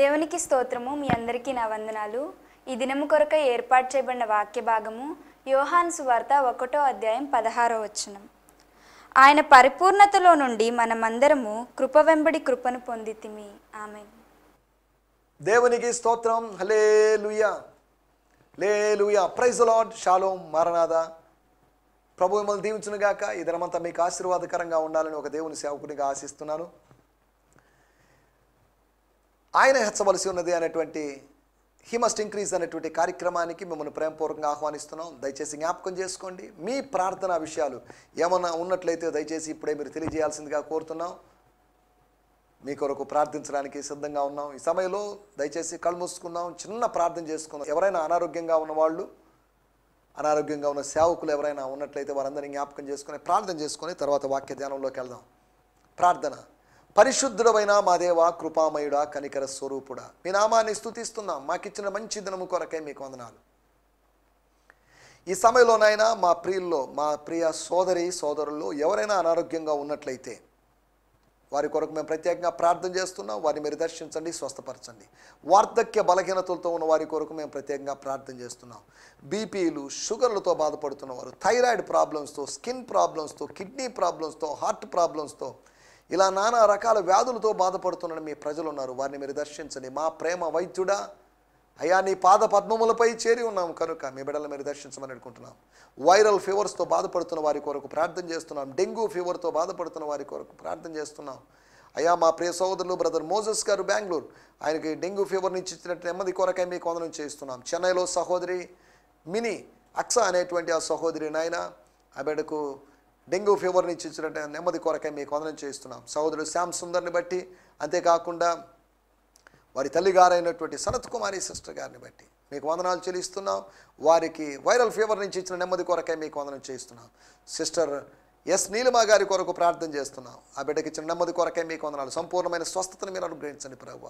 దేవునికి స్తోత్రము మీ అందరికీ నా వందనాలు ఈ దినము కొరక ఏర్పాటు చేయబడిన వాక్య భాగము యోహాన్ సువార్త ఒకటో అధ్యాయం పదహారో వచనం ఆయన పరిపూర్ణతలో నుండి మనమందరము కృప వెంబడి కృపను పొందితిమి ఆమె దేవునికి స్తోత్రం హలే లూయా లే లూయా ప్రైజ్ లాడ్ షాలోం మారనాథ ప్రభు మిమ్మల్ని దీవించునుగాక ఈ దినమంతా మీకు ఆశీర్వాదకరంగా ఉండాలని ఒక దేవుని సేవకునిగా ఆశిస్తున్నాను ఆయన హెచ్చవలసి ఉన్నది అనేటువంటి హీ మస్ట్ ఇంక్రీజ్ అనేటువంటి కార్యక్రమానికి మిమ్మల్ని ప్రేమపూర్వకంగా ఆహ్వానిస్తున్నాం దయచేసి జ్ఞాపకం చేసుకోండి మీ ప్రార్థనా విషయాలు ఏమన్నా ఉన్నట్లయితే దయచేసి ఇప్పుడే మీరు తెలియజేయాల్సిందిగా కోరుతున్నాం మీ కొరకు ప్రార్థించడానికి సిద్ధంగా ఉన్నాం ఈ సమయంలో దయచేసి కళ్ళు మూసుకున్నాం చిన్న ప్రార్థన చేసుకుందాం ఎవరైనా అనారోగ్యంగా ఉన్నవాళ్ళు అనారోగ్యంగా ఉన్న సేవకులు ఎవరైనా ఉన్నట్లయితే వారందరినీ జ్ఞాపకం చేసుకుని ప్రార్థన చేసుకుని తర్వాత వాక్య ధ్యానంలోకి వెళ్దాం ప్రార్థన పరిశుద్ధుడమైన మా దేవ కృపామయుడా కనికర స్వరూపుడా మీ నామాన్ని స్థుతిస్తున్నాం మాకిచ్చిన మంచి దినము కొరకే మీకు వందనాలు ఈ సమయంలోనైనా మా ప్రియుల్లో మా ప్రియ సోదరి సోదరుల్లో ఎవరైనా అనారోగ్యంగా ఉన్నట్లయితే వారి కొరకు మేము ప్రత్యేకంగా ప్రార్థన చేస్తున్నాం వారిని మీరు దర్శించండి స్వస్థపరచండి వార్ధక్య బలహీనతలతో ఉన్న వారి కొరకు మేము ప్రత్యేకంగా ప్రార్థన చేస్తున్నాం బీపీలు షుగర్లతో బాధపడుతున్న వారు థైరాయిడ్ ప్రాబ్లమ్స్తో స్కిన్ ప్రాబ్లమ్స్తో కిడ్నీ ప్రాబ్లమ్స్తో హార్ట్ ప్రాబ్లమ్స్తో ఇలా నానా రకాల వ్యాధులతో బాధపడుతున్న మీ ప్రజలు ఉన్నారు వారిని మీరు దర్శించండి మా ప్రేమ వైద్యుడా అయా నీ పాద పద్మములపై చేరి ఉన్నాం కనుక మీ బిడ్డలు మీరు దర్శించమని అనుకుంటున్నాం వైరల్ ఫీవర్స్తో బాధపడుతున్న వారి కొరకు ప్రార్థన చేస్తున్నాం డెంగ్యూ ఫీవర్తో బాధపడుతున్న వారి కొరకు ప్రార్థన చేస్తున్నాం అయ్యా మా ప్రియ సోదరులు బ్రదర్ మోజస్ గారు బెంగళూరు ఆయనకి డెంగ్యూ ఫీవర్ నుంచి ఇచ్చినట్టు నెమ్మది కొరకై మీకు వందనం చేస్తున్నాం చెన్నైలో సహోదరి మినీ అక్స అనేటువంటి ఆ సహోదరి నాయన ఆ బిడ్డకు డెంగ్యూ ఫీవర్ నుంచి ఇచ్చినట్టు నెమ్మది కొరకై మీకు వందనం చేస్తున్నాం సహోదరుడు శ్యామ్ సుందర్ని బట్టి అంతేకాకుండా వారి తల్లిగారైనటువంటి సనత్ కుమారి సిస్టర్ గారిని బట్టి మీకు వందనాలు చెల్లిస్తున్నాం వారికి వైరల్ ఫీవర్ నుంచి ఇచ్చిన నెమ్మది కొరకై మీకు వందనం చేస్తున్నాం సిస్టర్ ఎస్ నీలిమా గారి కొరకు ప్రార్థన చేస్తున్నాం ఆ బిడ్డకి చిన్నమ్మది కొరకే మీకు వందనాలు సంపూర్ణమైన స్వస్థతను మీరు అనుగ్రహించండి ప్రభు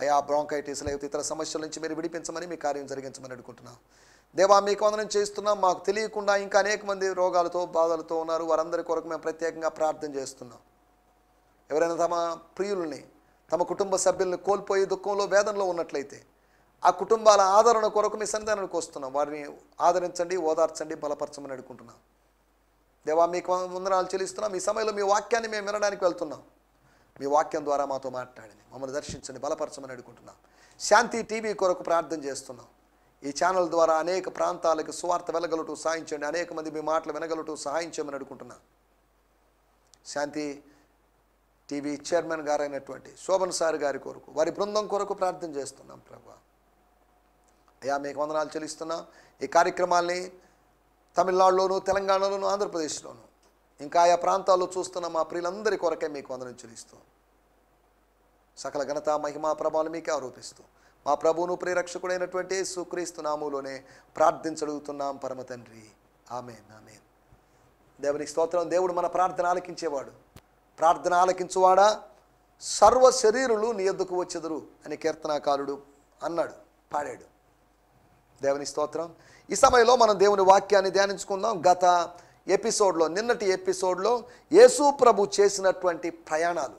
అయా బ్రాంకైటిస్ లేకపోతే ఇతర సమస్యల నుంచి మీరు విడిపించమని మీ కార్యం జరిగించమని అడుగుతున్నాం దేవా మీకు వందనం చేస్తున్నాం మాకు తెలియకుండా ఇంకా అనేక మంది రోగాలతో బాధలతో ఉన్నారు వారందరి కొరకు మేము ప్రత్యేకంగా ప్రార్థన చేస్తున్నాం ఎవరైనా తమ ప్రియుల్ని తమ కుటుంబ సభ్యుల్ని కోల్పోయి దుఃఖంలో వేదనలో ఉన్నట్లయితే ఆ కుటుంబాల ఆదరణ కొరకు మీ సన్నిధానానికి వస్తున్నాం వారిని ఆదరించండి ఓదార్చండి బలపరచమని అడుగుతున్నాం దేవా మీకు వందనాలు చెల్లిస్తున్నాం మీ సమయంలో మీ వాక్యాన్ని మేము వినడానికి వెళ్తున్నాం మీ వాక్యం ద్వారా మాతో మాట్లాడండి మమ్మల్ని దర్శించండి బలపరచమని అడుగుంటున్నాం శాంతి టీవీ కొరకు ప్రార్థన చేస్తున్నాం ఈ ఛానల్ ద్వారా అనేక ప్రాంతాలకు సువార్త వెళ్ళగలటూ సాయించండి అనేక మంది మీ మాటలు వినగలటూ సహాయం చేయమని అడుగుతున్నాం శాంతి టీవీ చైర్మన్ గారైనటువంటి శోభన్ సార్ గారి కొరకు వారి బృందం కొరకు ప్రార్థన చేస్తున్నాం ప్రభు అయ్యా మీకు వందనాలు చెల్లిస్తున్నాం ఈ కార్యక్రమాల్ని తమిళనాడులోను తెలంగాణలోను ఆంధ్రప్రదేశ్లోను ఇంకా ఆయా ప్రాంతాల్లో చూస్తున్న మా ప్రియులందరి కొరకే మీకు వందనం చెల్లిస్తూ సకల ఘనత మహిమా ప్రభావాలు మీకే ఆరోపిస్తూ మా ప్రభువును ప్రియరక్షకుడైనటువంటి సుక్రీస్తు నాములోనే ప్రార్థించడుగుతున్నాం పరమ తండ్రి ఆమెన్ ఆమెన్ దేవునికి స్తోత్రం దేవుడు మన ప్రార్థన ఆలకించేవాడు ప్రార్థన ఆలకించువాడా సర్వ శరీరులు నీ ఎద్దుకు వచ్చెదరు అని కీర్తనాకారుడు అన్నాడు పాడాడు దేవుని స్తోత్రం ఈ సమయంలో మనం దేవుని వాక్యాన్ని ధ్యానించుకుందాం గత ఎపిసోడ్లో నిన్నటి ఎపిసోడ్లో యేసు ప్రభు చేసినటువంటి ప్రయాణాలు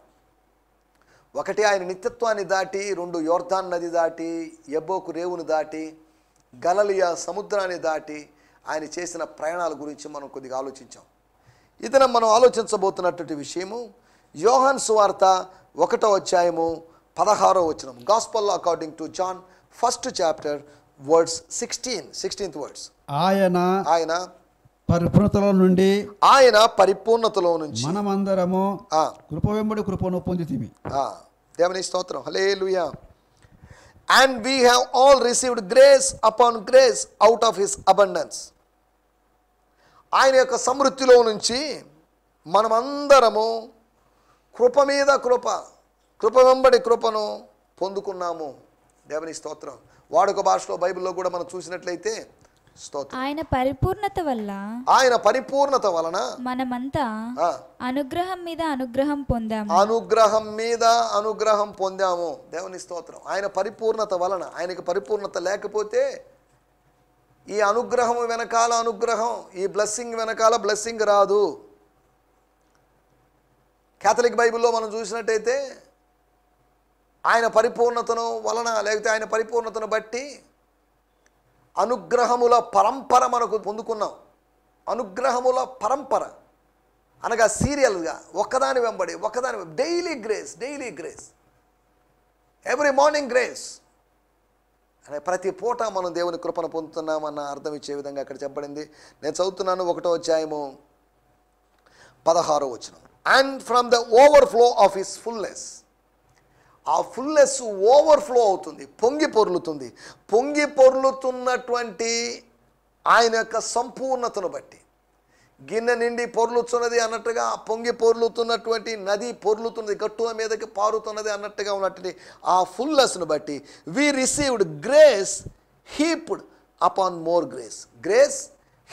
ఒకటి ఆయన నిత్యత్వాన్ని దాటి రెండు యోర్ధాన్ నది దాటి ఎబ్బోకు రేవును దాటి గలలియా సముద్రాన్ని దాటి ఆయన చేసిన ప్రయాణాల గురించి మనం కొద్దిగా ఆలోచించాం ఇతన మనం ఆలోచించబోతున్నటువంటి విషయము యోహాన్ సువార్త ఒకటో అధ్యాయము పదహారో వచనం gospel according to John first chapter words sixteen sixteenth words ఆయన ఆయన పరిపూర్ణతలో నుండి ఆయన పరిపూర్ణతలో నుంచి మనమందరము కృప వెంబడి కృపను పొందితిమి దేవుని స్తోత్రం hallelujah and we have all received grace upon grace out of his abundance ఆయన యొక్క సమృద్ధిలో నుంచి మనమందరము కృప మీద కృప కృప వెంబడి కృపను పొందుకున్నాము దేవుని స్తోత్రం వాడుక భాషలో బైబిల్లో కూడా మనం చూసినట్లయితే ఆయన పరిపూర్ణత వల్ల ఆయన పరిపూర్ణత వలన మనమంతా అనుగ్రహం మీద అనుగ్రహం పొందాము అనుగ్రహం మీద అనుగ్రహం పొందాము దేవుని స్తోత్రం ఆయన పరిపూర్ణత వలన ఆయనకి పరిపూర్ణత లేకపోతే ఈ అనుగ్రహం వెనకాల అనుగ్రహం ఈ బ్లెస్సింగ్ వెనకాల బ్లెస్సింగ్ రాదు కేథలిక్ బైబిల్లో మనం చూసినట్టయితే ఆయన పరిపూర్ణతను వలన లేకపోతే ఆయన పరిపూర్ణతను బట్టి అనుగ్రహముల పరంపర మనకు పొందుకున్నాం అనుగ్రహముల పరంపర అనగా సీరియల్గా ఒక్కదాని వెంబడి ఒక్కదాని daily grace daily grace every morning grace అనే ప్రతి పూట మనం దేవుని కృపను పొందుతున్నామన్న అర్థం ఇచ్చే విధంగా అక్కడ చెప్పబడింది నేను చదువుతున్నాను ఒకటో అధ్యాయము పదహారో వచ్చిన and from the flow of his fullness ఆ ఫుల్నెస్ ఓవర్ఫ్లో అవుతుంది పొంగి పొర్లుతుంది పొంగి పొర్లుతున్నటువంటి ఆయన యొక్క సంపూర్ణతను బట్టి గిన్నె నిండి పొర్లుతున్నది అన్నట్టుగా పొంగి పొర్లుతున్నటువంటి నది పొర్లుతున్నది గట్టుల మీదకి పారుతున్నది అన్నట్టుగా ఉన్నటువంటి ఆ ఫుల్నెస్ను బట్టి we received grace heaped upon more grace grace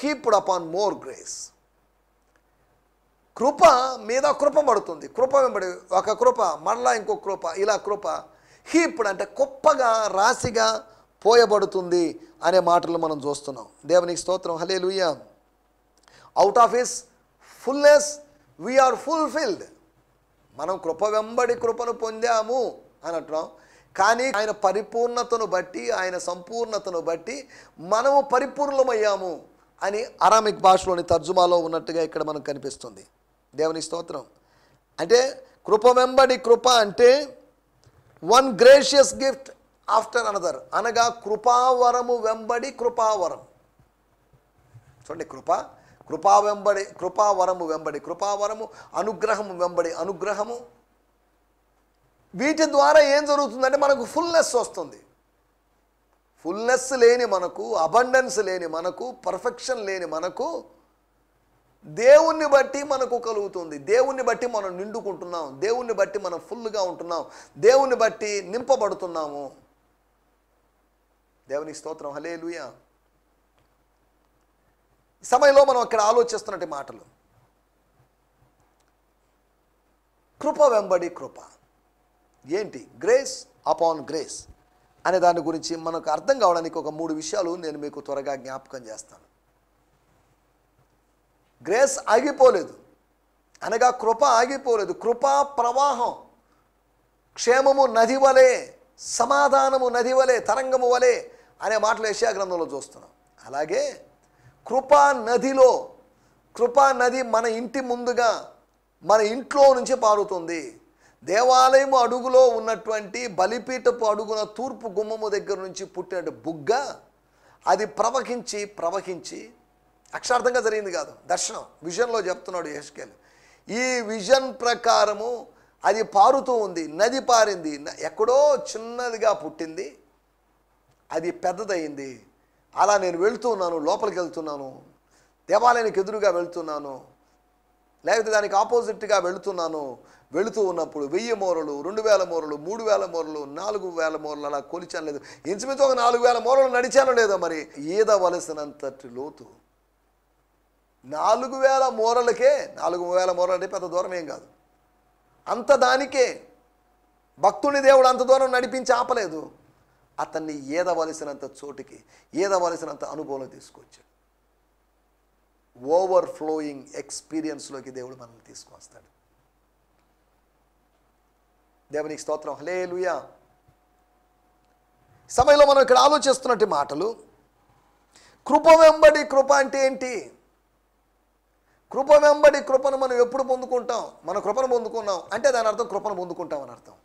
heaped upon more grace కృప మీద కృప పడుతుంది కృప వెంబడి ఒక కృప మళ్ళా ఇంకో కృప ఇలా కృప ఇప్పుడు అంటే గొప్పగా రాశిగా పోయబడుతుంది అనే మాటలు మనం చూస్తున్నాం దేవునికి స్తోత్రం hallelujah out of his fullness we are fulfilled మనం కృప వెంబడి కృపను పొందాము అని అంటున్నాం కానీ ఆయన పరిపూర్ణతను బట్టి ఆయన సంపూర్ణతను బట్టి మనము పరిపూర్ణమయ్యాము అని అరామిక్ భాషలోని తర్జుమాలో ఉన్నట్టుగా ఇక్కడ మనకు కనిపిస్తుంది దేవుని స్తోత్రం అంటే కృప వెంబడి కృప అంటే one gracious gift after another అనగా కృపావరము వెంబడి కృపావరం చూడండి కృప కృపా వెంబడి కృపావరము వెంబడి కృపావరము అనుగ్రహము వెంబడి అనుగ్రహము వీటి ద్వారా ఏం జరుగుతుందంటే మనకు ఫుల్నెస్ వస్తుంది ఫుల్నెస్ లేని మనకు అబండెన్స్ లేని మనకు పర్ఫెక్షన్ లేని మనకు దేవుణ్ణి బట్టి మనకు కలుగుతుంది దేవుణ్ణి బట్టి మనం నిండుకుంటున్నాం దేవుణ్ణి బట్టి మనం ఫుల్గా ఉంటున్నాం దేవుణ్ణి బట్టి నింపబడుతున్నాము దేవునికి స్తోత్రం హలే లూయా సమయంలో మనం అక్కడ ఆలోచిస్తున్నట్టు మాటలు కృప వెంబడి కృప ఏంటి గ్రేస్ అపాన్ గ్రేస్ అనే దాని గురించి మనకు అర్థం కావడానికి ఒక మూడు విషయాలు నేను మీకు త్వరగా జ్ఞాపకం చేస్తాను గ్రేస్ ఆగిపోలేదు అనగా కృప ఆగిపోలేదు కృపా ప్రవాహం క్షేమము నది వలె సమాధానము నది వలె తరంగము వలె అనే మాటలు యశా గ్రంథంలో చూస్తున్నాం అలాగే కృపా నదిలో కృపా నది మన ఇంటి ముందుగా మన ఇంట్లో నుంచి పారుతుంది దేవాలయము అడుగులో ఉన్నటువంటి బలిపీఠపు అడుగున తూర్పు గుమ్మము దగ్గర నుంచి పుట్టిన బుగ్గ అది ప్రవహించి ప్రవహించి అక్షార్థంగా జరిగింది కాదు దర్శనం విజన్లో చెప్తున్నాడు యహెస్కేలు ఈ విజన్ ప్రకారము అది పారుతూ ఉంది నది పారింది ఎక్కడో చిన్నదిగా పుట్టింది అది పెద్దదయ్యింది అలా నేను వెళుతున్నాను లోపలికి వెళ్తున్నాను దేవాలయానికి ఎదురుగా వెళుతున్నాను లేకపోతే దానికి ఆపోజిట్గా వెళుతున్నాను వెళుతూ ఉన్నప్పుడు వెయ్యి మూరలు రెండు వేల మూరలు మూడు వేల మూరలు నాలుగు వేల మూరలు అలా కొలిచాను లేదు ఇంచుమించు ఒక నాలుగు వేల మూరలు నడిచాను లేదో మరి వలసినంతటి లోతు నాలుగు వేల మూరలకే నాలుగు వేల మూరలు అంటే పెద్ద దూరం ఏం కాదు అంత దానికే భక్తుని దేవుడు అంత దూరం నడిపించి ఆపలేదు అతన్ని ఏదవలసినంత చోటికి ఏదవలసినంత అనుభవం తీసుకొచ్చాడు ఓవర్ఫ్లోయింగ్ ఎక్స్పీరియన్స్లోకి దేవుడు మనల్ని తీసుకొస్తాడు దేవునికి స్తోత్రం హలే లుయా సమయంలో మనం ఇక్కడ ఆలోచిస్తున్నట్టు మాటలు కృప వెంబడి కృప అంటే ఏంటి కృప వెంబడి కృపను మనం ఎప్పుడు పొందుకుంటాం మన కృపను పొందుకున్నాం అంటే దాని అర్థం కృపను పొందుకుంటాం అని అర్థం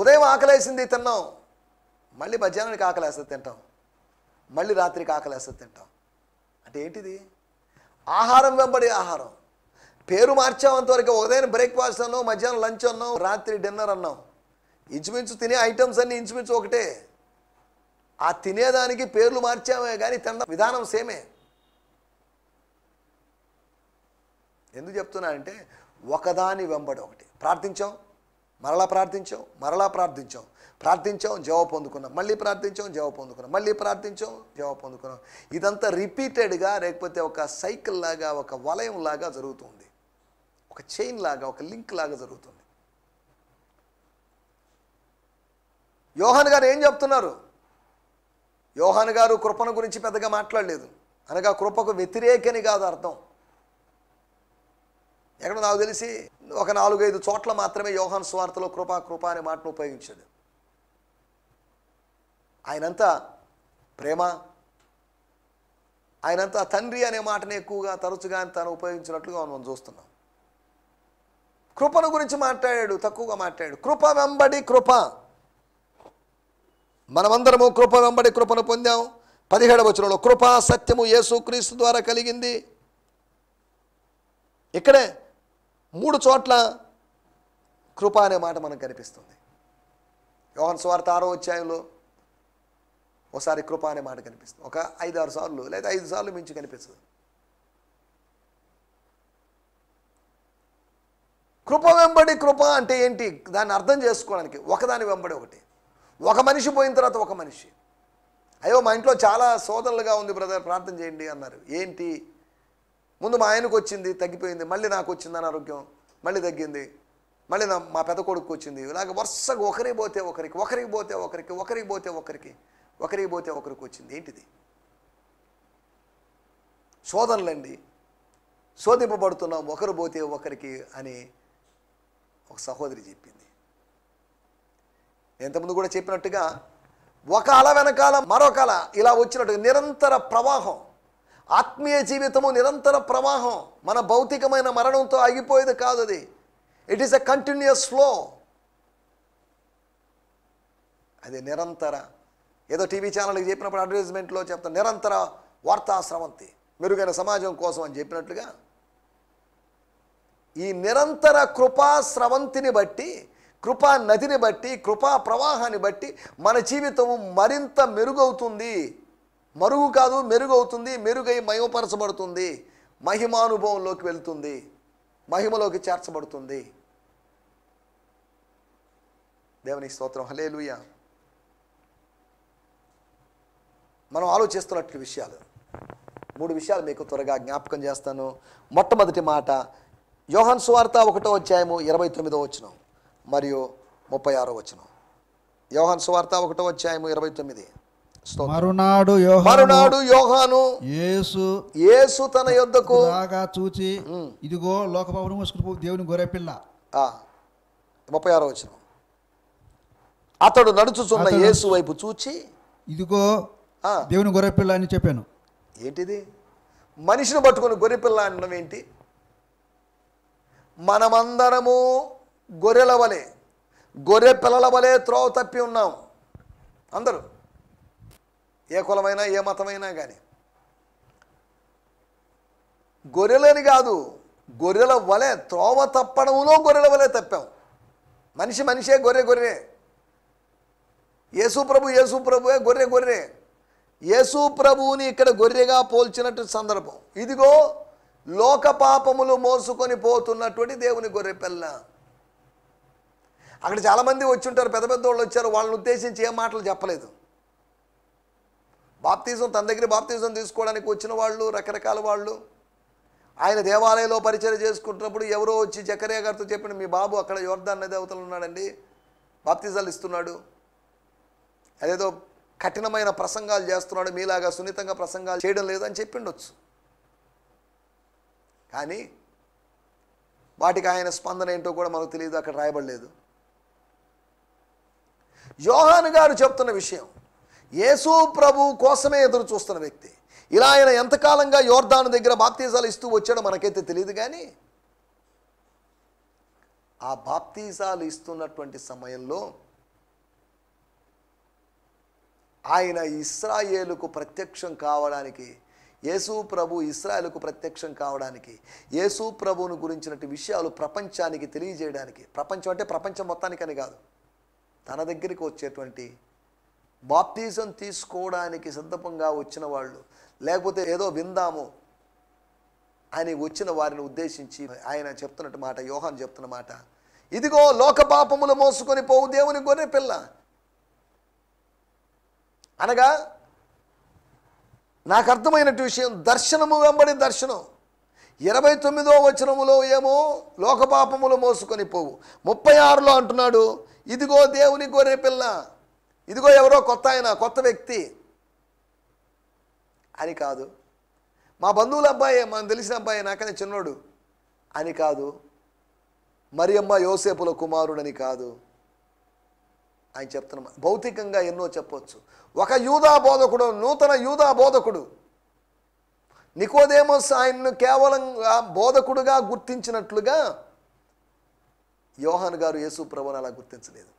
ఉదయం ఆకలేసింది తిన్నాం మళ్ళీ మధ్యాహ్నానికి ఆకలేస్తే తింటాం మళ్ళీ రాత్రికి ఆకలేస్తే తింటాం అంటే ఏంటిది ఆహారం వెంబడి ఆహారం పేరు మార్చామంతవరకు ఉదయం బ్రేక్ఫాస్ట్ అన్నాం మధ్యాహ్నం లంచ్ అన్నాం రాత్రి డిన్నర్ అన్నాం ఇంచుమించు తినే ఐటమ్స్ అన్నీ ఇంచుమించు ఒకటే ఆ తినేదానికి పేర్లు మార్చామే కానీ తినడం విధానం సేమే ఎందుకు చెప్తున్నా అంటే ఒకదాని వెంబడి ఒకటి ప్రార్థించాం మరలా ప్రార్థించాం మరలా ప్రార్థించాం ప్రార్థించాం జవాబు పొందుకున్నాం మళ్ళీ ప్రార్థించాం జవాబు పొందుకున్నాం మళ్ళీ ప్రార్థించాం జవాబు పొందుకున్నాం ఇదంతా రిపీటెడ్గా లేకపోతే ఒక సైకిల్ లాగా ఒక వలయం లాగా జరుగుతుంది ఒక చైన్ లాగా ఒక లింక్ లాగా జరుగుతుంది యోహన్ గారు ఏం చెప్తున్నారు యోహాన్ గారు కృపను గురించి పెద్దగా మాట్లాడలేదు అనగా కృపకు వ్యతిరేకని కాదు అర్థం ఎక్కడ నాకు తెలిసి ఒక నాలుగైదు చోట్ల మాత్రమే యోహాన్ స్వార్థలో కృప కృప అనే మాటను ఉపయోగించాడు ఆయనంతా ప్రేమ ఆయనంతా తండ్రి అనే మాటని ఎక్కువగా తరచుగా తను ఉపయోగించినట్లుగా మనం చూస్తున్నాం కృపను గురించి మాట్లాడాడు తక్కువగా మాట్లాడాడు కృప వెంబడి కృప మనమందరము కృప వెంబడి కృపను పొందాం పదిహేడవ వచనంలో కృపా సత్యము యేసుక్రీస్తు ద్వారా కలిగింది ఇక్కడే మూడు చోట్ల కృప అనే మాట మనకు కనిపిస్తుంది యోహన్ స్వార్థ ఆరో అధ్యాయంలో ఒకసారి కృప అనే మాట కనిపిస్తుంది ఒక ఐదు ఆరు సార్లు లేదా ఐదు సార్లు మించి కనిపిస్తుంది కృప వెంబడి కృప అంటే ఏంటి దాన్ని అర్థం చేసుకోవడానికి ఒకదాని వెంబడి ఒకటి ఒక మనిషి పోయిన తర్వాత ఒక మనిషి అయ్యో మా ఇంట్లో చాలా సోదరులుగా ఉంది బ్రదర్ ప్రార్థన చేయండి అన్నారు ఏంటి ముందు మా ఆయనకు వచ్చింది తగ్గిపోయింది మళ్ళీ నాకు వచ్చింది అనారోగ్యం మళ్ళీ తగ్గింది మళ్ళీ నా మా పెద్ద కొడుకు వచ్చింది నాకు వరుసగా ఒకరికి పోతే ఒకరికి ఒకరికి పోతే ఒకరికి ఒకరికి పోతే ఒకరికి ఒకరికి పోతే ఒకరికి వచ్చింది ఏంటిది అండి శోధింపబడుతున్నాం ఒకరు పోతే ఒకరికి అని ఒక సహోదరి చెప్పింది ఇంతకుముందు కూడా చెప్పినట్టుగా ఒక అల వెనకాల మరొక అల ఇలా వచ్చినట్టుగా నిరంతర ప్రవాహం ఆత్మీయ జీవితము నిరంతర ప్రవాహం మన భౌతికమైన మరణంతో ఆగిపోయేది కాదు అది it is a continuous flow అది నిరంతర ఏదో టీవీ ఛానల్కి చెప్పినప్పుడు అడ్వర్టైజ్మెంట్లో చెప్తాను నిరంతర వార్తాశ్రవంతి మెరుగైన సమాజం కోసం అని చెప్పినట్లుగా ఈ నిరంతర కృపా స్రవంతిని బట్టి కృపా నదిని బట్టి కృపా ప్రవాహాన్ని బట్టి మన జీవితము మరింత మెరుగవుతుంది మరుగు కాదు మెరుగవుతుంది మెరుగై మయోపరచబడుతుంది మహిమానుభవంలోకి వెళ్తుంది మహిమలోకి చేర్చబడుతుంది దేవుని స్తోత్రం హలేలుయ మనం ఆలోచిస్తున్నట్టు విషయాలు మూడు విషయాలు మీకు త్వరగా జ్ఞాపకం చేస్తాను మొట్టమొదటి మాట యోహన్ సువార్త ఒకటో అధ్యాయము ఇరవై తొమ్మిదో వచ్చినాం మరియు ముప్పై ఆరో వచనం యోహన్ సువార్త ఒకటో అధ్యాయము ఇరవై తొమ్మిది మరునాడు మరునాడు యోహాను యేసు యేసు తన యొద్దకు రాగా చూచి ఇదిగో లోకపాపురం దేవుని గొర్రెపిల్ల ముప్పై ఆరో వచ్చిన అతడు నడుచుచున్న యేసు వైపు చూచి ఇదిగో దేవుని పిల్ల అని చెప్పాను ఏంటిది మనిషిని పట్టుకుని పిల్ల అనడం ఏంటి మనమందరము గొర్రెల వలె గొర్రె పిల్లల వలె త్రోవ తప్పి ఉన్నాం అందరూ ఏ కులమైనా ఏ మతమైనా కానీ గొర్రెలని కాదు గొర్రెల వలె త్రోవ తప్పడంలో గొర్రెల వలె తప్పాం మనిషి మనిషే గొర్రె గొర్రె యేసు ప్రభు యేసు ప్రభువే గొర్రె గొర్రె యేసు ప్రభువుని ఇక్కడ గొర్రెగా పోల్చినట్టు సందర్భం ఇదిగో లోక పాపములు మోసుకొని పోతున్నటువంటి దేవుని గొర్రె పిల్ల అక్కడ చాలామంది వచ్చి ఉంటారు పెద్ద పెద్ద వాళ్ళు వచ్చారు వాళ్ళని ఉద్దేశించి ఏ మాటలు చెప్పలేదు బాప్తిజం తన దగ్గర బాప్తిజం తీసుకోవడానికి వచ్చిన వాళ్ళు రకరకాల వాళ్ళు ఆయన దేవాలయంలో పరిచయం చేసుకుంటున్నప్పుడు ఎవరో వచ్చి జకరే గారితో చెప్పిన మీ బాబు అక్కడ యోర్ధాన్ దేవతలు ఉన్నాడండి బాప్తిజాలు ఇస్తున్నాడు అదేదో కఠినమైన ప్రసంగాలు చేస్తున్నాడు మీలాగా సున్నితంగా ప్రసంగాలు చేయడం లేదని చెప్పిండొచ్చు కానీ వాటికి ఆయన స్పందన ఏంటో కూడా మనకు తెలియదు అక్కడ రాయబడలేదు యోహాను గారు చెప్తున్న విషయం యేసు ప్రభు కోసమే ఎదురు చూస్తున్న వ్యక్తి ఇలా ఆయన ఎంతకాలంగా యోర్ధాను దగ్గర బాప్తీజాలు ఇస్తూ వచ్చాడో మనకైతే తెలియదు కానీ ఆ బాప్తీజాలు ఇస్తున్నటువంటి సమయంలో ఆయన ఇస్రాయేలుకు ప్రత్యక్షం కావడానికి యేసు ప్రభు ఇస్రాయలకు ప్రత్యక్షం కావడానికి యేసు ప్రభువును గురించినటువంటి విషయాలు ప్రపంచానికి తెలియజేయడానికి ప్రపంచం అంటే ప్రపంచం మొత్తానికని కాదు తన దగ్గరికి వచ్చేటువంటి బాప్తిజం తీసుకోవడానికి సిద్ధంగా వచ్చిన వాళ్ళు లేకపోతే ఏదో విందాము అని వచ్చిన వారిని ఉద్దేశించి ఆయన చెప్తున్నట్టు మాట యోహాన్ చెప్తున్న మాట ఇదిగో లోక పాపములు మోసుకొని పోవు దేవుని గొర్రె పిల్ల అనగా నాకు అర్థమైనటు విషయం దర్శనము వెంబడి దర్శనం ఇరవై తొమ్మిదో వచనములో ఏమో లోకపాపములు మోసుకొని పోవు ముప్పై ఆరులో అంటున్నాడు ఇదిగో దేవుని గొర్రె పిల్ల ఇదిగో ఎవరో కొత్త ఆయన కొత్త వ్యక్తి అని కాదు మా బంధువుల అబ్బాయే మనం తెలిసిన అబ్బాయి నాకనే చిన్నోడు అని కాదు మరియమ్మ యోసేపుల కుమారుడని కాదు ఆయన చెప్తున్నా భౌతికంగా ఎన్నో చెప్పొచ్చు ఒక యూదా బోధకుడు నూతన యూదా బోధకుడు నికోదేమోస్ ఆయన్ను కేవలం బోధకుడుగా గుర్తించినట్లుగా యోహాన్ గారు యేసు ప్రభుని అలా గుర్తించలేదు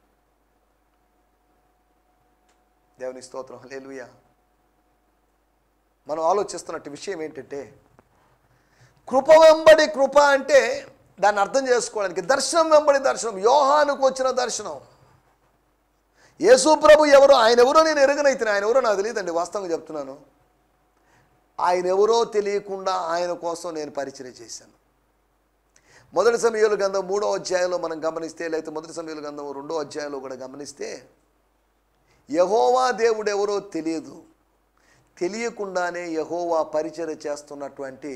దేవుని స్తోత్రం లేలుయ మనం ఆలోచిస్తున్నట్టు విషయం ఏంటంటే కృప వెంబడి కృప అంటే దాన్ని అర్థం చేసుకోవడానికి దర్శనం వెంబడి దర్శనం యోహానుకు వచ్చిన దర్శనం యేసు ప్రభు ఎవరో ఆయన ఎవరో నేను ఎరుగనైతే ఆయన ఎవరో నాకు తెలియదండి వాస్తవంగా చెప్తున్నాను ఆయన ఎవరో తెలియకుండా ఆయన కోసం నేను పరిచయం చేశాను మొదటి సమయంలో గంధం మూడో అధ్యాయంలో మనం గమనిస్తే లేకపోతే మొదటి సమయంలో గంధం రెండో అధ్యాయంలో కూడా గమనిస్తే యహోవా దేవుడు ఎవరో తెలియదు తెలియకుండానే యహోవా పరిచయ చేస్తున్నటువంటి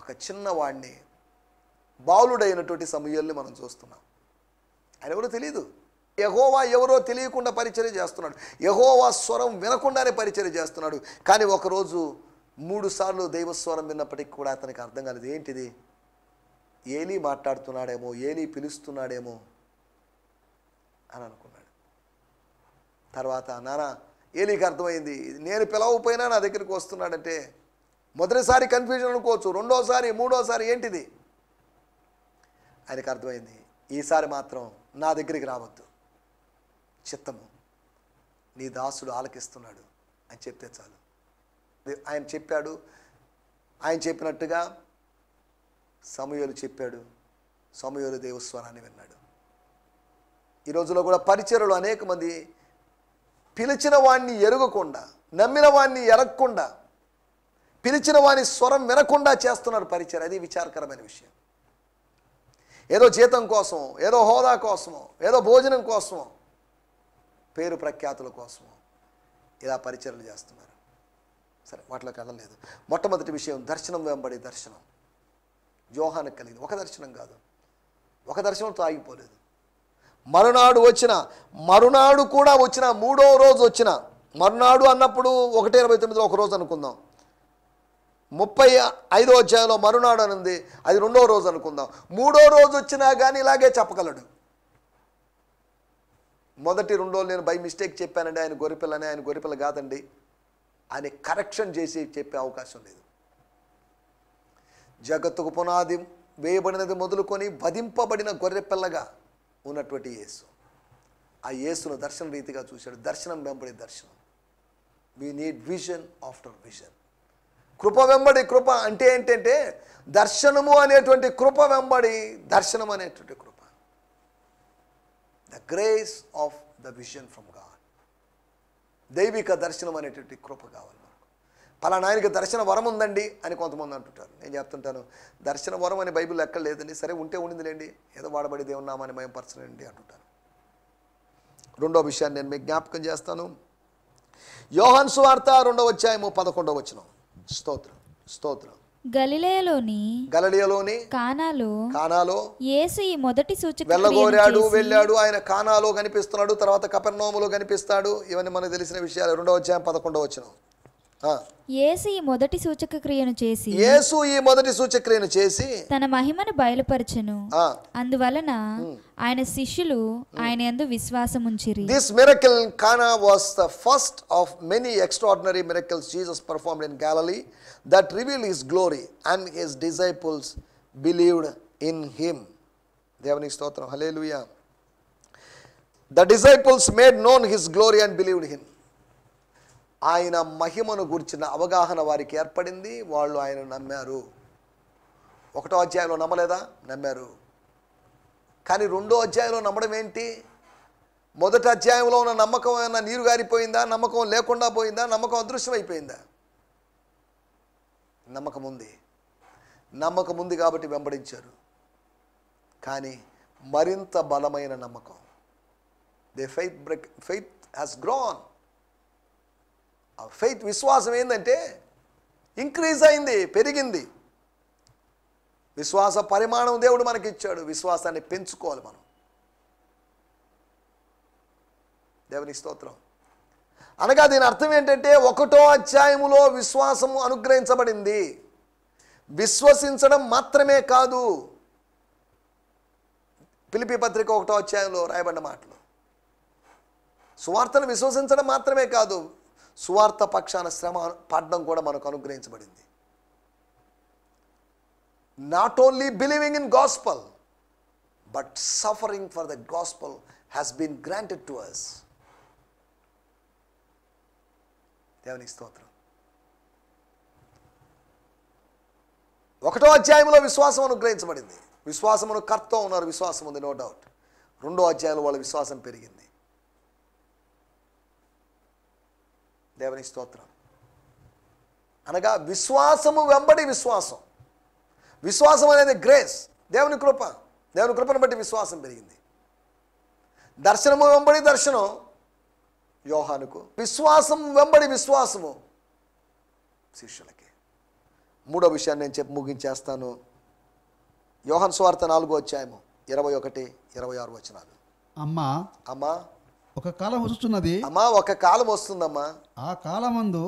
ఒక చిన్నవాణ్ణి బాలుడైనటువంటి సమయాల్ని మనం చూస్తున్నాం ఆయన ఎవరో తెలియదు యహోవా ఎవరో తెలియకుండా పరిచయం చేస్తున్నాడు యహోవా స్వరం వినకుండానే పరిచయం చేస్తున్నాడు కానీ ఒకరోజు మూడు సార్లు దైవస్వరం విన్నప్పటికీ కూడా అతనికి అర్థం కాలేదు ఏంటిది ఏలీ మాట్లాడుతున్నాడేమో ఏలీ పిలుస్తున్నాడేమో అని అనుకున్నాడు తర్వాత నానా ఏలీకి అర్థమైంది నేను పిలవకపోయినా నా దగ్గరికి వస్తున్నాడంటే మొదటిసారి కన్ఫ్యూజన్ అనుకోవచ్చు రెండోసారి మూడోసారి ఏంటిది ఆయనకు అర్థమైంది ఈసారి మాత్రం నా దగ్గరికి రావద్దు చిత్తము నీ దాసుడు ఆలకిస్తున్నాడు అని చెప్తే చాలు ఆయన చెప్పాడు ఆయన చెప్పినట్టుగా సమయలు చెప్పాడు సమయలు దేవస్వరాన్ని విన్నాడు ఈ రోజులో కూడా పరిచయలు అనేక మంది పిలిచిన వాణ్ణి ఎరగకుండా నమ్మిన వాణ్ణి ఎరగకుండా పిలిచిన వాణ్ణి స్వరం వినకుండా చేస్తున్నారు పరిచయం అది విచారకరమైన విషయం ఏదో జీతం కోసమో ఏదో హోదా కోసమో ఏదో భోజనం కోసమో పేరు ప్రఖ్యాతుల కోసమో ఇలా పరిచయలు చేస్తున్నారు సరే వాటిలోకి వెళ్ళలేదు మొట్టమొదటి విషయం దర్శనం వెంబడి దర్శనం యోహానికి కలిగింది ఒక దర్శనం కాదు ఒక దర్శనంతో ఆగిపోలేదు మరునాడు వచ్చిన మరునాడు కూడా వచ్చిన మూడో రోజు వచ్చిన మరునాడు అన్నప్పుడు ఒకటి ఇరవై తొమ్మిదిలో ఒక రోజు అనుకుందాం ముప్పై ఐదో అధ్యాయంలో మరునాడు అనుంది అది రెండో రోజు అనుకుందాం మూడో రోజు వచ్చినా కానీ ఇలాగే చెప్పగలడు మొదటి రెండో నేను బై మిస్టేక్ చెప్పానండి ఆయన గొరిపిల్లని ఆయన గొరిపిల్ల కాదండి అని కరెక్షన్ చేసి చెప్పే అవకాశం లేదు జగత్తుకు పునాది వేయబడినది మొదలుకొని వధింపబడిన గొర్రెపిల్లగా ఉన్నటువంటి యేసు ఆ యేసును దర్శన రీతిగా చూశాడు దర్శనం వెంబడి దర్శనం we need vision after vision కృప వెంబడి కృప అంటే ఏంటంటే దర్శనము అనేటువంటి కృప వెంబడి దర్శనం అనేటువంటి కృప the grace of the vision from God దైవిక దర్శనం అనేటువంటి కృప కావాలి ఫలానా ఆయనకి దర్శన వరం ఉందండి అని కొంతమంది అంటుంటారు నేను చెప్తుంటాను దర్శన వరం అని బైబిల్ ఎక్కడ లేదండి సరే ఉంటే ఉండిందిలేండి ఏదో వాడబడి దేవున్నామని భయం పరచనండి అంటుంటాను రెండో విషయాన్ని నేను మీకు జ్ఞాపకం చేస్తాను యోహన్ సువార్త రెండో వచ్చాయము పదకొండో వచ్చిన స్తోత్రం స్తోత్రం గలిలయలోని గలలియలోని కానాలో కానాలో ఏసు ఈ మొదటి సూచన వెళ్ళగోరాడు వెళ్ళాడు ఆయన కానాలో కనిపిస్తున్నాడు తర్వాత కపర్నోములో కనిపిస్తాడు ఇవన్నీ మనకు తెలిసిన విషయాలు రెండవ అధ్యాయం పదకొండవ వచ్చినాం యేసు ఈ మొదటి సూచక క్రియను చేసి యేసు ఈ మొదటి సూచక క్రియను చేసి తన మహిమను బయలుపరచెను అందువలన ఆయన శిష్యులు ఆయన యందు విశ్వాసం ఉంచిరి this miracle in Cana was the first of many extraordinary miracles Jesus performed in Galilee that reveal his glory and his disciples believed in him దేవునికి స్తోత్రం hallelujah the disciples made known his glory and believed him ఆయన మహిమను గురించిన అవగాహన వారికి ఏర్పడింది వాళ్ళు ఆయన నమ్మారు ఒకటో అధ్యాయంలో నమ్మలేదా నమ్మారు కానీ రెండో అధ్యాయంలో నమ్మడం ఏంటి మొదటి అధ్యాయంలో ఉన్న నమ్మకం ఏమైనా నీరు గారిపోయిందా నమ్మకం లేకుండా పోయిందా నమ్మకం అదృశ్యమైపోయిందా నమ్మకం ఉంది నమ్మకం ఉంది కాబట్టి వెంబడించారు కానీ మరింత బలమైన నమ్మకం they faith break faith has grown faith విశ్వాసం ఏంటంటే ఇంక్రీజ్ అయింది పెరిగింది విశ్వాస పరిమాణం దేవుడు మనకి ఇచ్చాడు విశ్వాసాన్ని పెంచుకోవాలి మనం దేవుని స్తోత్రం అనగా దీని అర్థం ఏంటంటే ఒకటో అధ్యాయములో విశ్వాసము అనుగ్రహించబడింది విశ్వసించడం మాత్రమే కాదు పిలిపి పత్రిక ఒకటో అధ్యాయంలో రాయబడిన మాటలు సువార్తను విశ్వసించడం మాత్రమే కాదు సువార్త పక్షాన శ్రమ పడడం కూడా మనకు అనుగ్రహించబడింది not only believing in gospel but suffering for the gospel has been granted to us దేవునికి స్తోత్రం ఒకటో అధ్యాయంలో విశ్వాసం అనుగ్రహించబడింది విశ్వాసమును కర్త ఉన్నారు విశ్వాసం ఉంది నో డౌట్ రెండో అధ్యాయంలో వాళ్ళ విశ్వాసం పెరిగింది దేవుని స్తోత్రం అనగా విశ్వాసము వెంబడి విశ్వాసం విశ్వాసం అనేది గ్రేస్ దేవుని కృప దేవుని కృపను బట్టి విశ్వాసం పెరిగింది దర్శనము వెంబడి దర్శనం యోహానుకు విశ్వాసం వెంబడి విశ్వాసము శిష్యులకి మూడో విషయాన్ని నేను చెప్పి ముగించేస్తాను యోహన్ స్వార్థ నాలుగో అధ్యాయము ఇరవై ఒకటి ఇరవై ఆరు వచనాలు అమ్మా అమ్మా ఒక కాలం వస్తున్నది అమ్మా ఒక కాలం వస్తుందమ్మా ఆ కాలమందు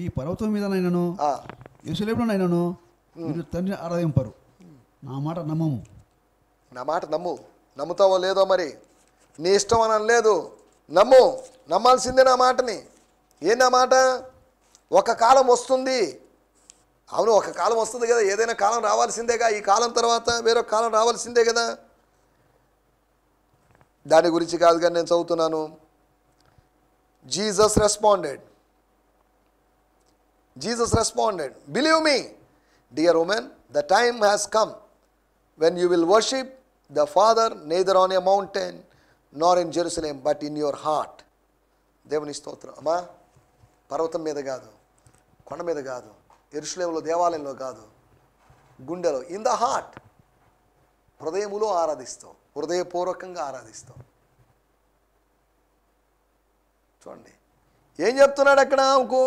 ఈ పర్వతం మీద నైనను యుసలేపుడునైనను మీరు తండ్రిని ఆరాధింపరు నా మాట నమ్మము నా మాట నమ్ము నమ్ముతావో లేదో మరి నీ ఇష్టం అని అనలేదు నమ్ము నమ్మాల్సిందే నా మాటని ఏంది నా మాట ఒక కాలం వస్తుంది అవును ఒక కాలం వస్తుంది కదా ఏదైనా కాలం రావాల్సిందేగా ఈ కాలం తర్వాత వేరొక కాలం రావాల్సిందే కదా దాని గురించి కాదు కానీ నేను చదువుతున్నాను Jesus responded Jesus responded believe me dear woman the time has come when you will worship the father neither on a mountain nor in Jerusalem but in your heart దేవుని స్తోత్రం అమ్మా పర్వతం మీద కాదు కొండ మీద కాదు ఎరుషులేములో దేవాలయంలో కాదు గుండెలో ఇన్ ద హార్ట్ హృదయములో ఆరాధిస్తాం హృదయపూర్వకంగా ఆరాధిస్తాం చూడండి ఏం చెప్తున్నాడు అక్కడ ఇంకో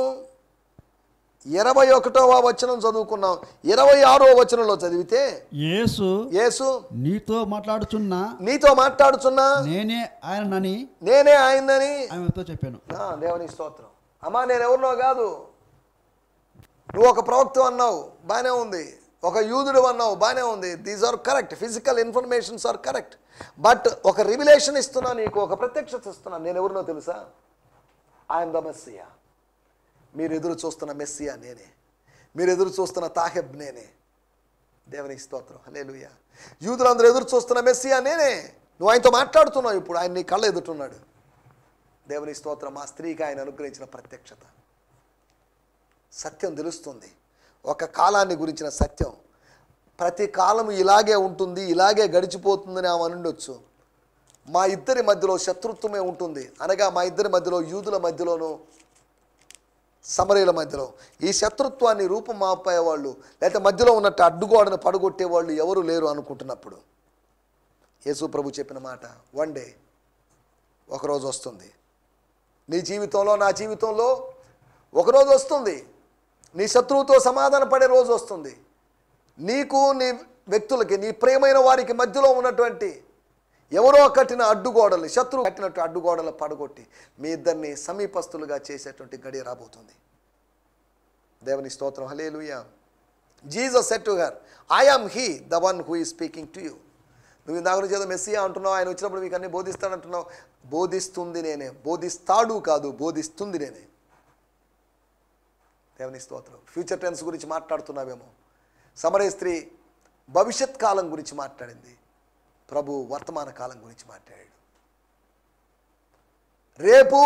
ఇరవై ఒకటవ వచనం చదువుకున్నాం ఇరవై ఆరో వచనంలో చదివితే యేసు యేసు నీతో మాట్లాడుచున్నా నీతో మాట్లాడుచున్నా నేనే ఆయనని నేనే ఆయనని ఆమెతో చెప్పాను దేవుని స్తోత్రం అమ్మా నేను ఎవరినో కాదు నువ్వు ఒక ప్రవక్త అన్నావు బాగానే ఉంది ఒక యూదుడు అన్నావు బాగానే ఉంది these are correct physical informations are correct but ఒక రివిలేషన్ ఇస్తున్నా నీకు ఒక ప్రత్యక్షత ఇస్తున్నా నేను ఎవరినో తెలుసా ఐఎమ్ ద మెస్సియా మీరు ఎదురు చూస్తున్న మెస్సియా నేనే మీరు ఎదురు చూస్తున్న తాహెబ్ నేనే దేవునికి స్తోత్రం హలేలుయ యూదులందరూ ఎదురు చూస్తున్న మెస్సియా నేనే నువ్వు ఆయనతో మాట్లాడుతున్నావు ఇప్పుడు ఆయన నీ కళ్ళ ఎదుటున్నాడు దేవుని స్తోత్రం ఆ స్త్రీకి ఆయన అనుగ్రహించిన ప్రత్యక్షత సత్యం తెలుస్తుంది ఒక కాలాన్ని గురించిన సత్యం ప్రతి కాలం ఇలాగే ఉంటుంది ఇలాగే గడిచిపోతుందని ఆమె అనుండొచ్చు మా ఇద్దరి మధ్యలో శత్రుత్వమే ఉంటుంది అనగా మా ఇద్దరి మధ్యలో యూదుల మధ్యలోనూ సమరీల మధ్యలో ఈ శత్రుత్వాన్ని రూపుమాపేవాళ్ళు లేకపోతే మధ్యలో ఉన్నట్టు అడ్డుగోడను పడగొట్టేవాళ్ళు ఎవరు లేరు అనుకుంటున్నప్పుడు యేసు ప్రభు చెప్పిన మాట వన్ డే ఒకరోజు వస్తుంది నీ జీవితంలో నా జీవితంలో ఒకరోజు వస్తుంది నీ శత్రువుతో సమాధాన పడే రోజు వస్తుంది నీకు నీ వ్యక్తులకి నీ ప్రేమైన వారికి మధ్యలో ఉన్నటువంటి ఎవరో కట్టిన అడ్డుగోడలు శత్రువు కట్టినట్టు అడ్డుగోడలు పడగొట్టి మీ ఇద్దరిని సమీపస్తులుగా చేసేటువంటి గడియ రాబోతుంది దేవుని స్తోత్రం hallelujah Jesus said to I I am he the one who is speaking to you నువ్వు ఇందాక నుంచి మెస్సియా అంటున్నావు ఆయన వచ్చినప్పుడు మీకు అన్నీ బోధిస్తాడంటున్నావు బోధిస్తుంది నేనే బోధిస్తాడు కాదు బోధిస్తుంది నేనే దేవుని స్తోత్రం ఫ్యూచర్ టెన్స్ గురించి మాట్లాడుతున్నావేమో సమరే స్త్రీ భవిష్యత్ కాలం గురించి మాట్లాడింది ప్రభు వర్తమాన కాలం గురించి మాట్లాడాడు రేపు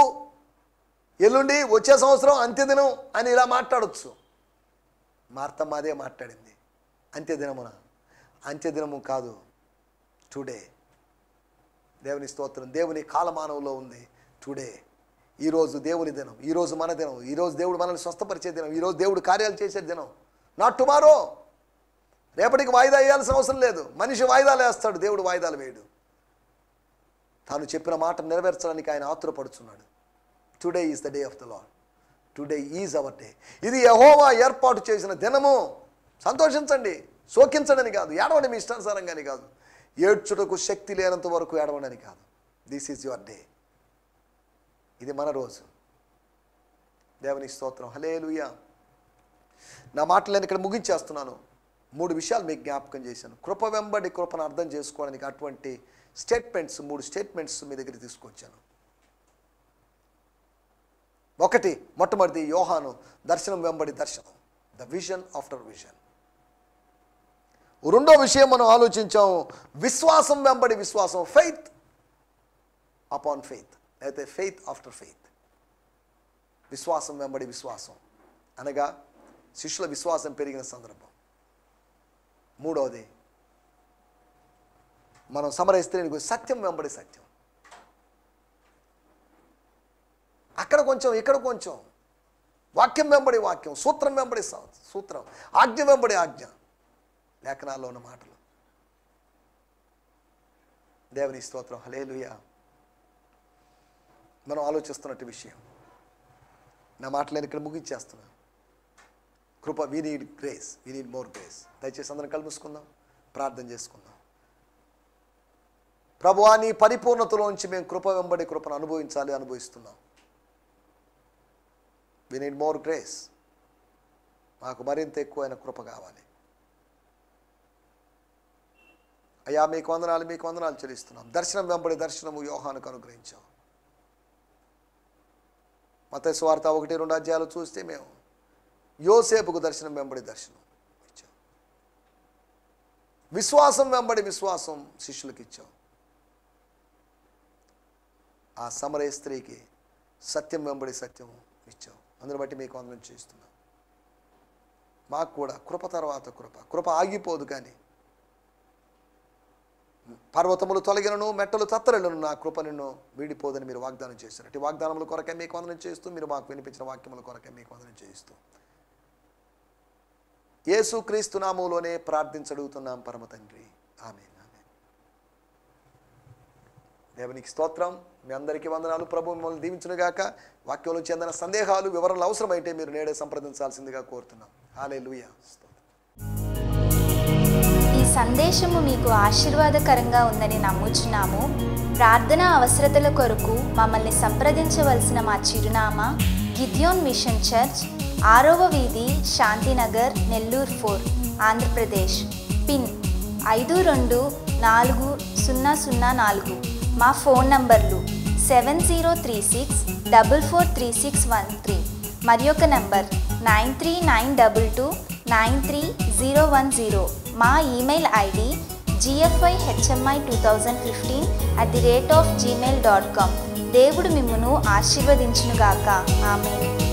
ఎల్లుండి వచ్చే సంవత్సరం అంత్యదినం అని ఇలా మాట్లాడచ్చు మార్తమ్మ అదే మాట్లాడింది అంత్యదినమున అంత్యదినము కాదు టుడే దేవుని స్తోత్రం దేవుని కాలమానంలో ఉంది టుడే ఈరోజు దేవుని దినం ఈరోజు మన దినం ఈరోజు దేవుడు మనల్ని స్వస్థపరిచే దినం ఈరోజు దేవుడు కార్యాలు చేసే దినం నాట్ టుమారో రేపటికి వాయిదా వేయాల్సిన అవసరం లేదు మనిషి వాయిదాలు వేస్తాడు దేవుడు వాయిదాలు వేయడు తాను చెప్పిన మాట నెరవేర్చడానికి ఆయన ఆతురపడుచున్నాడు today is the day of the Lord today is our day ఇది యహోవా ఏర్పాటు చేసిన దినము సంతోషించండి శోకించడని కాదు ఏడవండి మీ ఇష్టానుసారంగాని కాదు ఏడ్చుటకు శక్తి లేనంత వరకు ఏడవండి కాదు దిస్ ఈజ్ యువర్ డే ఇది మన రోజు దేవుని స్తోత్రం హలేలుయా నా మాటలు నేను ఇక్కడ ముగించేస్తున్నాను మూడు విషయాలు మీకు జ్ఞాపకం చేశాను కృప వెంబడి కృపను అర్థం చేసుకోవడానికి అటువంటి స్టేట్మెంట్స్ మూడు స్టేట్మెంట్స్ మీ దగ్గర తీసుకొచ్చాను ఒకటి మొట్టమొదటి యోహాను దర్శనం వెంబడి దర్శనం ద విజన్ ఆఫ్టర్ విజన్ రెండో విషయం మనం ఆలోచించాము విశ్వాసం వెంబడి విశ్వాసం ఫెయిత్ అపాన్ ఫెయిత్ లేకపోతే ఫెయిత్ ఆఫ్టర్ ఫెయిత్ విశ్వాసం వెంబడి విశ్వాసం అనగా శిష్యుల విశ్వాసం పెరిగిన సందర్భం మూడవది మనం సమరస్తే సత్యం వెంబడి సత్యం అక్కడ కొంచెం ఇక్కడ కొంచెం వాక్యం వెంబడి వాక్యం సూత్రం వెంబడి సూత్రం ఆజ్ఞ వెంబడి ఆజ్ఞ లేఖనాల్లో ఉన్న మాటలు దేవుని స్తోత్రం హలేలుయా మనం ఆలోచిస్తున్నట్టు విషయం నా మాటలు ఇక్కడ ముగించేస్తున్నాను కృప we need grace we need more grace దయచేసి అందరం కలుపుసుకుందాం ప్రార్థన చేసుకుందాం ప్రభువా నీ నుంచి మేము కృప వెంబడి కృపను అనుభవించాలి అనుభవిస్తున్నాం వి నీడ్ మోర్ గ్రేస్ మాకు మరింత ఎక్కువైన కృప కావాలి అయ్యా మీకు వందనాలు మీకు వందనాలు చెల్లిస్తున్నాం దర్శనం వెంబడి దర్శనము యోహానికి అనుగ్రహించాం మత స్వార్థ ఒకటి రెండు అధ్యాయాలు చూస్తే మేము యోసేపుకు దర్శనం వెంబడి దర్శనం ఇచ్చాం విశ్వాసం వెంబడి విశ్వాసం శిష్యులకు ఇచ్చాం ఆ సమరయ స్త్రీకి సత్యం వెంబడి సత్యం ఇచ్చాం అందుని బట్టి మీకు అందరం చేస్తున్నాం మాకు కూడా కృప తర్వాత కృప కృప ఆగిపోదు కానీ పర్వతములు తొలగినను మెట్టలు తత్తరలను నా కృప నిన్ను వీడిపోదని మీరు వాగ్దానం అటు వాగ్దానముల కొరకే మీకు వందనం చేస్తూ మీరు మాకు వినిపించిన వాక్యముల కొరకే మీకు వందనం చేయిస్తూ యేసు క్రీస్తు నామంలోనే ప్రార్థించడుగుతున్నాం పరమ తండ్రి ఆమె ఆమె దేవునికి స్తోత్రం మీ అందరికీ వందనాలు ప్రభు మిమ్మల్ని దీవించునుగాక వాక్యంలో చెందిన సందేహాలు వివరణలు అవసరమైతే మీరు నేడే సంప్రదించాల్సిందిగా కోరుతున్నాం హాలే లూయా స్తోత్రం సందేశము మీకు ఆశీర్వాదకరంగా ఉందని నమ్ముచున్నాము ప్రార్థన అవసరతల కొరకు మమ్మల్ని సంప్రదించవలసిన మా చిరునామా గిద్యోన్ మిషన్ చర్చ్ ఆరవ వీధి శాంతినగర్ నెల్లూరు ఫోర్ ఆంధ్రప్రదేశ్ పిన్ ఐదు రెండు నాలుగు సున్నా సున్నా నాలుగు మా ఫోన్ నంబర్లు seven zero three six double four three six one three మరి ఒక number nine three nine double two nine three zero one zero మా email I D G F I H M I two thousand fifteen at the rate of Gmail dot com దేవుడు మిమ్మును ఆశీర్వదించునుగాక ఆమె